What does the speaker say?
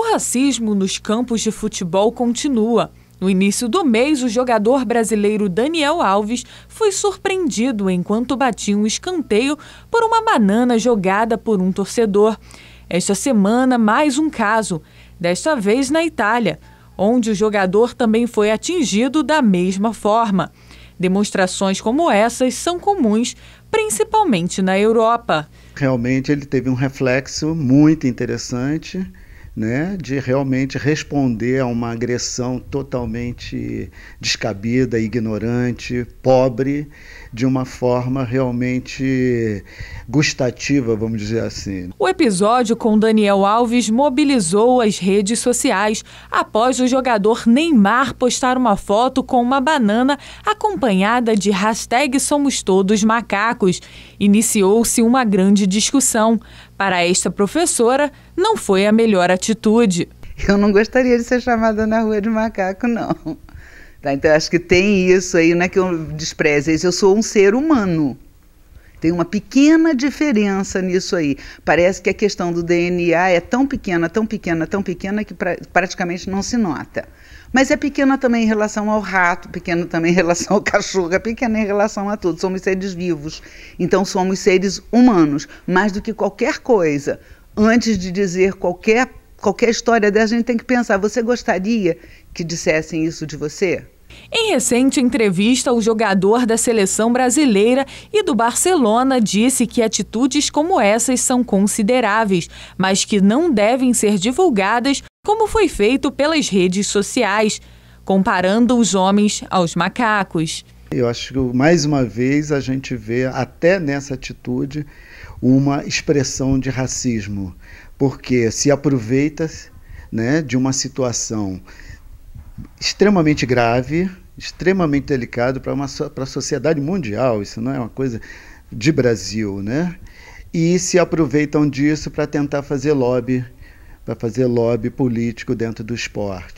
O racismo nos campos de futebol continua. No início do mês, o jogador brasileiro Daniel Alves foi surpreendido enquanto batia um escanteio por uma banana jogada por um torcedor. Esta semana, mais um caso, desta vez na Itália, onde o jogador também foi atingido da mesma forma. Demonstrações como essas são comuns, principalmente na Europa. Realmente ele teve um reflexo muito interessante né, de realmente responder a uma agressão totalmente descabida, ignorante, pobre, de uma forma realmente gustativa, vamos dizer assim. O episódio com Daniel Alves mobilizou as redes sociais após o jogador Neymar postar uma foto com uma banana acompanhada de hashtag Somos Todos Macacos. Iniciou-se uma grande discussão. Para esta professora, não foi a melhor atitude. Eu não gostaria de ser chamada na rua de macaco, não. Tá, então, acho que tem isso aí, não é que eu despreze, é eu sou um ser humano. Tem uma pequena diferença nisso aí. Parece que a questão do DNA é tão pequena, tão pequena, tão pequena que pra, praticamente não se nota. Mas é pequena também em relação ao rato, pequena também em relação ao cachorro, é pequena em relação a tudo. Somos seres vivos. Então somos seres humanos, mais do que qualquer coisa. Antes de dizer qualquer qualquer história dessa, a gente tem que pensar: você gostaria que dissessem isso de você? Em recente entrevista, o jogador da seleção brasileira e do Barcelona disse que atitudes como essas são consideráveis, mas que não devem ser divulgadas, como foi feito pelas redes sociais, comparando os homens aos macacos. Eu acho que mais uma vez a gente vê, até nessa atitude, uma expressão de racismo, porque se aproveita né, de uma situação extremamente grave, extremamente delicado para a sociedade mundial, isso não é uma coisa de Brasil, né? E se aproveitam disso para tentar fazer lobby, para fazer lobby político dentro do esporte.